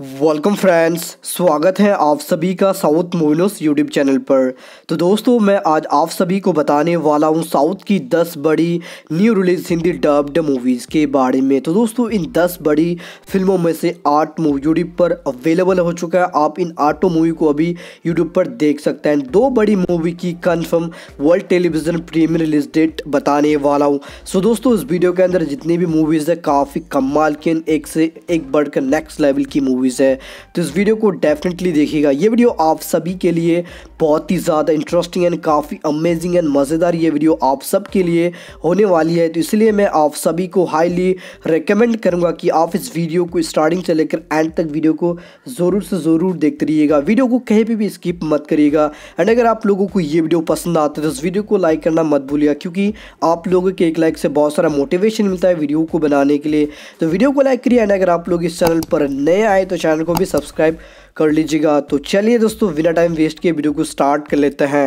welcome friends स्वागत है आप सभी का साउथ मोविनोस यूट्यूब चैनल पर तो दोस्तों मैं आज आप सभी को बताने वाला हूं साउथ की 10 बड़ी new release Hindi dubbed movies के बारे में तो दोस्तों इन 10 बड़ी फिल्मों में से आठ मूवी यूट्यूब पर अवेलेबल हो चुका है आप इन आठों मूवी को अभी यूट्यूब पर देख सकते हैं दो बड़ी मूवी की confirm world television premiere release date बताने वाला हूँ सो दोस्तों इस वीडियो के अंदर जितनी भी मूवीज़ है काफ़ी कमाल की एक से एक बढ़कर नेक्स्ट लेवल की मूवी मूवीज़ है तो इस वीडियो को डेफिनेटली देखिएगा ये वीडियो आप सभी के लिए बहुत ही ज़्यादा इंटरेस्टिंग एंड काफ़ी अमेजिंग एंड मज़ेदार ये वीडियो आप सब के लिए होने वाली है तो इसलिए मैं आप सभी को हाईली रिकमेंड करूँगा कि आप इस वीडियो को स्टार्टिंग से लेकर एंड तक वीडियो को ज़रूर से ज़रूर देखते रहिएगा वीडियो को कहीं पर भी स्किप मत करिएगा एंड अगर आप लोगों को ये वीडियो पसंद आते तो इस वीडियो को लाइक करना मत भूलिएगा क्योंकि आप लोगों के एक लाइक से बहुत सारा मोटिवेशन मिलता है वीडियो को बनाने के लिए तो वीडियो को लाइक करिए एंड अगर आप लोग इस चैनल पर नए आए तो तो चैनल को भी सब्सक्राइब कर लीजिएगा तो चलिए दोस्तों बिना टाइम वेस्ट किए वीडियो को स्टार्ट कर लेते हैं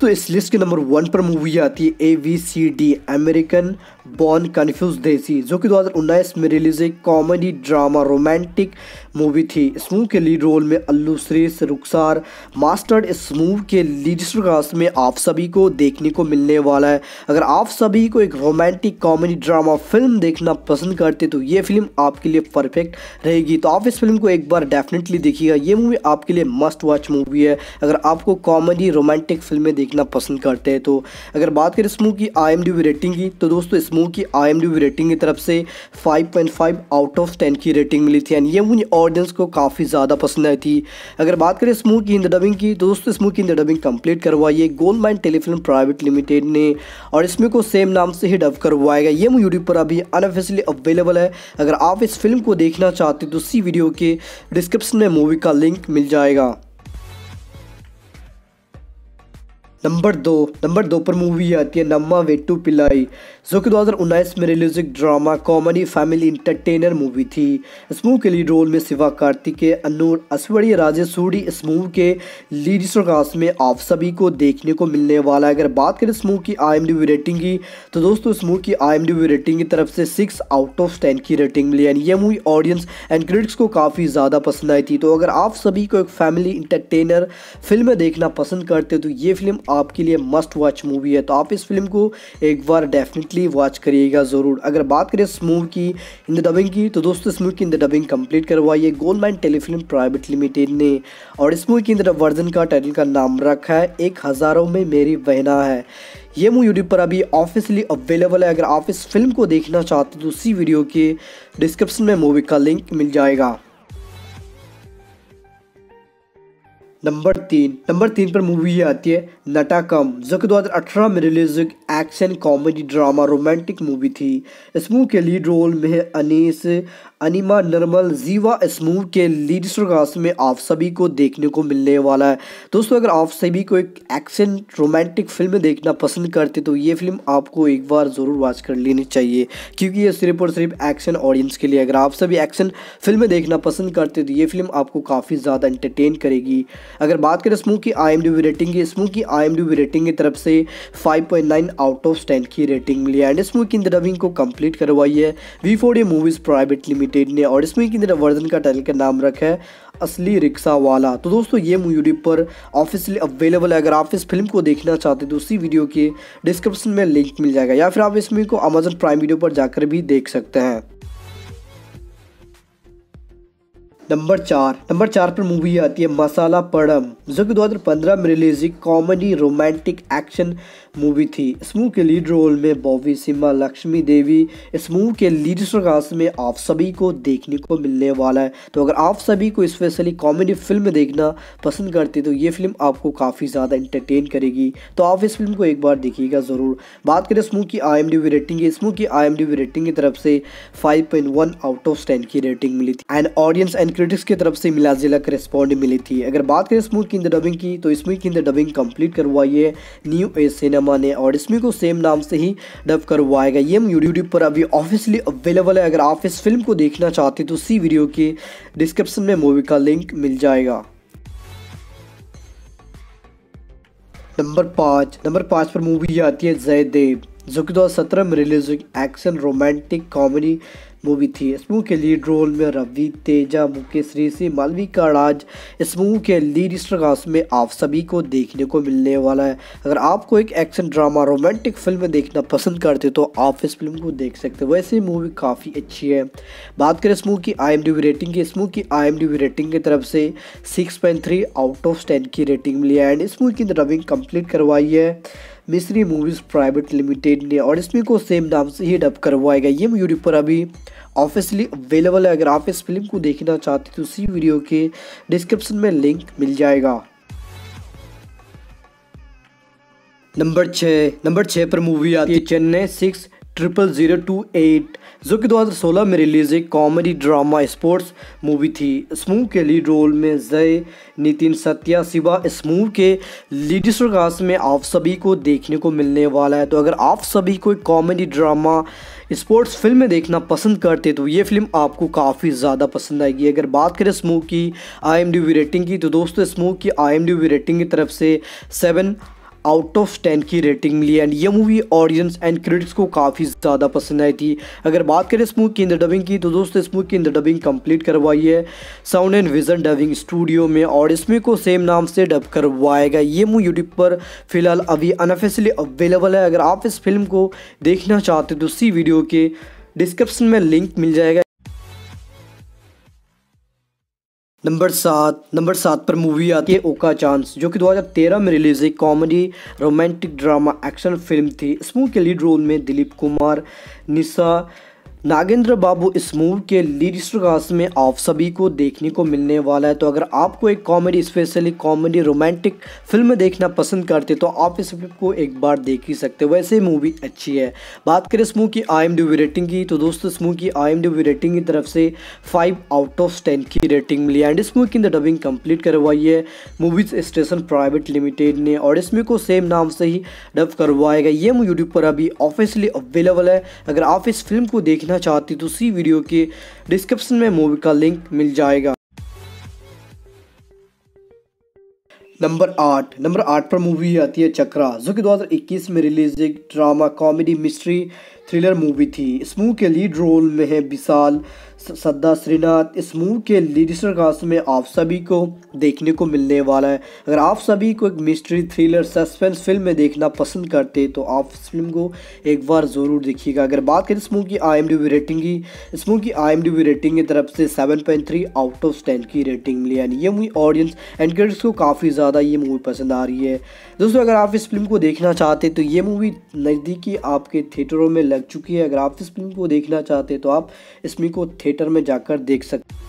तो इस लिस्ट के नंबर वन पर मूवी आती है A B C D American born confused desi जो कि 2019 में रिलीज एक कॉमेडी ड्रामा रोमांटिक मूवी थी इस मूवी के लीड रोल में अल्लू श्रेष्ठ रुखसार मास्टर्ड इस मूवी के लीड कास्ट में आप सभी को देखने को मिलने वाला है अगर आप सभी को एक रोमांटिक कॉमेडी ड्रामा फिल्म देखना पसंद करते तो ये फिल्म आपके लिए परफेक्ट रहेगी तो आप इस फिल्म को एक बार डेफिनेटली देखिएगा ये मूवी आपके लिए मस्ट वॉच मूवी है अगर आपको कॉमेडी रोमांटिक फिल्में देखिए देखना पसंद करते हैं तो अगर बात करें स्मूह की आई रेटिंग की तो दोस्तों स्मूह की आई रेटिंग की तरफ से 5.5 आउट ऑफ 10 की रेटिंग मिली थी एंड ये मुझे ऑडियंस को काफ़ी ज़्यादा पसंद आई थी अगर बात करें स्मूह की इन डबिंग की तो दोस्तों स्मूह की इन डबिंग कम्प्लीट करवाई है gold mine telefilm private limited ने और इसमें को सेम नाम से ही डब करवाएगा ये मुझे यूट्यूब पर अभी अनऑफिशियली अवेलेबल है अगर आप इस फिल्म को देखना चाहते तो इसी वीडियो के डिस्क्रिप्शन में मूवी का लिंक मिल जाएगा नंबर दो नंबर दो पर मूवी आती है नम्मा वेटू पिलाई जो कि 2019 में एक drama comedy family entertainer movie थी इस मूवी के लीड रोल में शिवा कार्तिके अनूर असवड़ी राजे सूरी इस मूवी के लीड स्टोरकास्ट में आप सभी को देखने को मिलने वाला है अगर बात करें इस मूवी की आई रेटिंग की तो दोस्तों इस मूवी की आई रेटिंग की तरफ से सिक्स आउट ऑफ टेन की रेटिंग मिली यानी यह मूवी ऑडियंस एंड क्रिटिक्स को काफ़ी ज़्यादा पसंद आई थी तो अगर आप सभी को एक फैमिली इंटरटेनर फिल्म देखना पसंद करते तो ये फिल्म आपके लिए मस्ट वॉच मूवी है तो आप इस फिल्म को एक बार डेफिनेटली वॉच करिएगा ज़रूर अगर बात करें इस मूवी की इन द डबिंग की तो दोस्तों इस मूवी की इन द डबिंग कंप्लीट करवाई है gold mine telefilm private limited ने और इस मूवी की इन द वर्जन का टाइटल का नाम रखा है एक हज़ारों में मेरी बहना है ये मूवी यूट्यूब पर अभी ऑफिसली अवेलेबल है अगर आप इस फिल्म को देखना चाहते हो तो उसी वीडियो के डिस्क्रिप्शन में मूवी का लिंक मिल जाएगा नंबर तीन नंबर तीन पर मूवी ये आती है नटाकम जो कि 2018 में release action comedy drama romantic movie थी इस मूवी के लीड रोल में है अनीस अनिमा नर्मल जीवा स्मूव के लीड स्टोरगास में आप सभी को देखने को मिलने वाला है दोस्तों अगर आप सभी को एक एक्शन रोमांटिक फिल्म देखना पसंद करते तो ये फिल्म आपको एक बार ज़रूर वॉच कर लेनी चाहिए क्योंकि ये सिर्फ और सिर्फ एक्शन ऑडियंस के लिए अगर आप सभी एक्शन फिल्म देखना पसंद करते तो ये फिल्म आपको काफ़ी ज़्यादा इंटरटेन करेगी अगर बात करें स्मूव की आई रेटिंग की स्मूव की आई रेटिंग की तरफ से फाइव आउट ऑफ टेन की रेटिंग मिली है एंड स्मूव की रविंग को कंप्लीट करवाई है V movies private limited limited ने और इसमें किन वर्जन का टाइटल का नाम रखा है असली रिक्शा वाला तो दोस्तों ये यूट्यूब पर ऑफिशियली अवेलेबल है अगर आप इस फिल्म को देखना चाहते हैं तो उसी वीडियो के डिस्क्रिप्शन में लिंक मिल जाएगा या फिर आप इस मूवी को अमेजन प्राइम वीडियो पर जाकर भी देख सकते हैं नंबर चार नंबर चार पर मूवी आती है मसाला पड़म जो कि 2015 में रिलीज हुई कॉमेडी रोमांटिक एक्शन मूवी थी इस मूव के लीड रोल में बॉबी सिम्हा लक्ष्मी देवी इस मूव के लीड स्टार्स में आप सभी को देखने को मिलने वाला है तो अगर आप सभी को स्पेशली कॉमेडी फिल्म देखना पसंद करते तो ये फिल्म आपको काफ़ी ज़्यादा इंटरटेन करेगी तो आप इस फिल्म को एक बार देखिएगा ज़रूर बात करें इस मूव की आई रेटिंग इस मूव की आई रेटिंग की तरफ से फाइव आउट ऑफ टेन की रेटिंग मिली थी एंड ऑडियंस एंड क्रिटिक्स की तरफ से मिला जिला रिस्पॉन्ड मिली थी अगर बात करें इस मूवी की डबिंग की तो इस मूवी की डबिंग कंप्लीट करवाई है न्यू ए सिनेमा ने और इस मूवी को सेम नाम से ही डब करवाएगा ये यूट्यूब पर अभी ऑफिसली अवेलेबल है अगर आप इस फिल्म को देखना चाहते हैं तो उसी वीडियो के डिस्क्रिप्शन में मूवी का लिंक मिल जाएगा नंबर पाँच नंबर पाँच पर मूवी आती है जय देव जो कि 2017 में रिलीज हुई एक्शन रोमांटिक कॉमेडी मूवी थी स्मूह के लीड रोल में रवि तेजा मुकेश ऋषि मालविका राज समूह के लीड स्टारकास्ट में आप सभी को देखने को मिलने वाला है अगर आपको एक एक्शन ड्रामा रोमांटिक फिल्म देखना पसंद करते हो तो आप इस फिल्म को देख सकते हो वैसे मूवी काफ़ी अच्छी है बात करें समूह की आई रेटिंग की स्मूह की आई रेटिंग की तरफ से सिक्स आउट ऑफ टेन की रेटिंग मिली है एंड इस मूवी की रविंग कंप्लीट करवाई है मिश्री मूवीज़ प्राइवेट लिमिटेड ने और इसमें को सेम नाम से ही डब करवाया गया ये यूट्यूब पर अभी ऑफिसली अवेलेबल है अगर आप इस फिल्म को देखना चाहते हैं तो उसी वीडियो के डिस्क्रिप्शन में लिंक मिल जाएगा नंबर छः नंबर छः पर मूवी आती है Chennai six triple zero two eight जो कि 2016 में रिलीज़ एक कॉमेडी ड्रामा स्पोर्ट्स मूवी थी इस मूव के लीड रोल में जय नितिन सत्या सिवा इस मूव के लीडिस कास्ट में आप सभी को देखने को मिलने वाला है तो अगर आप सभी को कॉमेडी ड्रामा स्पोर्ट्स में देखना पसंद करते तो ये फिल्म आपको काफ़ी ज़्यादा पसंद आएगी अगर बात करें इस मूव की आई रेटिंग की तो दोस्तों इस मूव की आई रेटिंग की तरफ से सेवन आउट ऑफ टेन की रेटिंग मिली एंड ये मूवी ऑडियंस एंड क्रिटिक्स को काफ़ी ज़्यादा पसंद आई थी अगर बात करें स्मूथ की इंद्र डबिंग की तो दोस्तों स्मूथ की इंद्र डबिंग कंप्लीट करवाई है sound and vision dubbing studio में और इसमें को सेम नाम से डब करवाएगा ये मूवी यूट्यूब पर फिलहाल अभी अनऑफिशियली अवेलेबल है अगर आप इस फिल्म को देखना चाहते हो तो उसी वीडियो के डिस्क्रिप्शन में लिंक मिल जाएगा नंबर सात नंबर सात पर मूवी आती है ओका चांस जो कि 2013 में रिलीज हुई comedy romantic drama action film थी इसमें के लीड रोल में दिलीप कुमार निशा नागेंद्र बाबू इस मूवी के कास्ट में आप सभी को देखने को मिलने वाला है तो अगर आपको एक comedy specially comedy romantic film देखना पसंद करते तो आप इस फिल्म को एक बार देख ही सकते हो वैसे मूवी अच्छी है बात करें इस मूवी की आई रेटिंग की तो दोस्तों इस मूवी की आई रेटिंग की तरफ से फाइव आउट ऑफ टेन की रेटिंग मिली एंड इस मूवी की अंदर डबिंग कम्प्लीट करवाई है मूवीज स्टेशन प्राइवेट लिमिटेड ने और इस मूवी को सेम नाम से ही डब करवाएगा ये मूव यूट्यूब पर अभी ऑफिसली अवेलेबल है अगर आप इस फिल्म को देखने देखना चाहती तो उसी वीडियो के डिस्क्रिप्शन में मूवी का लिंक मिल जाएगा नंबर आठ नंबर आठ पर मूवी आती है चक्रा जो कि 2021 में रिलीज एक drama comedy mystery thriller movie थी इस मूवी के लीड रोल में है विशाल सद्दा श्रीनाथ इस मूव के लिरिसल कास्ट में आप सभी को देखने को मिलने वाला है अगर आप सभी को एक मिस्ट्री थ्रिलर सस्पेंस फिल्म में देखना पसंद करते तो आप इस फिल्म को एक बार ज़रूर देखिएगा अगर बात करें इस मूव की आई रेटिंग की इस मूव की आई रेटिंग की तरफ से सेवन आउट ऑफ टेन की रेटिंग मिली यानी ये मूवी ऑडियंस एंड क्रेडिट्स को काफ़ी ज़्यादा ये मूवी पसंद आ रही है दोस्तों अगर आप इस फिल्म को देखना चाहते तो ये मूवी नज़दीकी आपके थिएटरों में लग चुकी है अगर आप इस फिल्म को देखना चाहते तो आप इस मूवी को थे थिएटर में जाकर देख सकते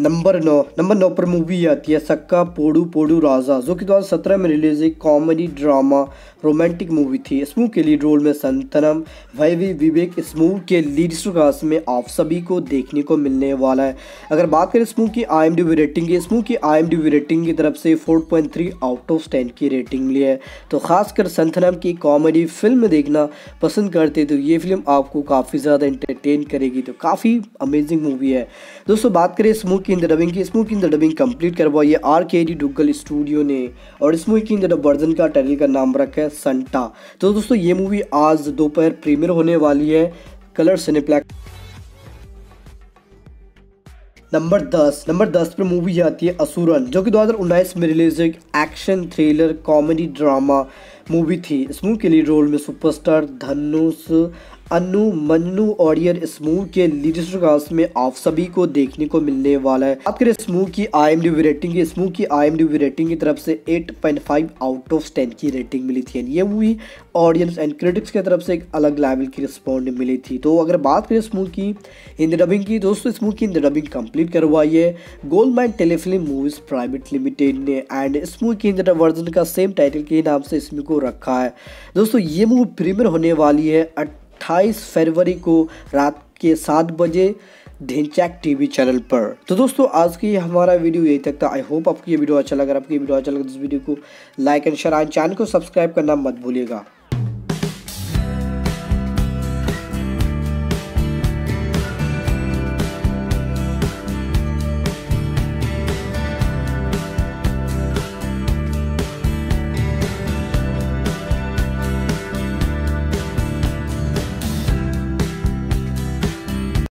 नंबर नौ नंबर नौ पर मूवी आती है सक्का पोड़ू पोड़ू राजा जो कि 2017 में रिलीज एक कॉमेडी ड्रामा रोमांटिक मूवी थी मूवी के लीड रोल में संतनम वैवी विवेक मूवी के लीड स्टोकास में आप सभी को देखने को मिलने वाला है अगर बात करें मूवी की आई एम रेटिंग की मूवी की आई एम रेटिंग की तरफ से 4.3 आउट ऑफ टेन की रेटिंग ली है तो खासकर संतनम की कॉमेडी फिल्म देखना पसंद करते तो ये फिल्म आपको काफ़ी ज़्यादा इंटरटेन करेगी तो काफ़ी अमेजिंग मूवी है दोस्तों बात करें स्मूव की इन द डबिंग की स्मूकी इन द डबिंग कंप्लीट करवाई है आर के डी डुगल स्टूडियो ने और स्मूकी इन द डब वर्जन का टाइटल का नाम रखा है संटा तो दोस्तों ये मूवी आज दोपहर प्रीमियर होने वाली है कलर सिनेप्लेक्स नंबर दस नंबर दस पर मूवी आती है असुरन जो कि 2019 में रिलीज एक action thriller comedy drama movie थी इस मूवी के लिए रोल में सुपरस्टार धनुष अनु मन्नू और ये समूह के लीडरशिप कास्ट में आप सभी को देखने को मिलने वाला है आपके समूह की आई एम रेटिंग स्मूह की आई एम रेटिंग की तरफ से 8.5 आउट ऑफ 10 की रेटिंग मिली थी ये मूवी ऑडियंस एंड क्रिटिक्स की तरफ से एक अलग लेवल की रिस्पॉन्ड मिली थी तो अगर बात करें स्मूह की हिंदी डबिंग की दोस्तों स्मूह की हिंदी डबिंग कम्प्लीट करवाई है gold man telefilm movies private limited ने एंड स्मूह की हिंदी वर्जन का सेम टाइटल के नाम से इसमें को रखा है दोस्तों ये मूवी प्रीमियर होने वाली है अट्ठाईस फरवरी को रात के सात बजे ढेंचैक टीवी चैनल पर तो दोस्तों आज की हमारा वीडियो यही तक था आई होप आपको ये वीडियो अच्छा लगा अगर वीडियो अच्छा लगा तो इस वीडियो को लाइक एंड शेयर आज चैनल को सब्सक्राइब करना मत भूलिएगा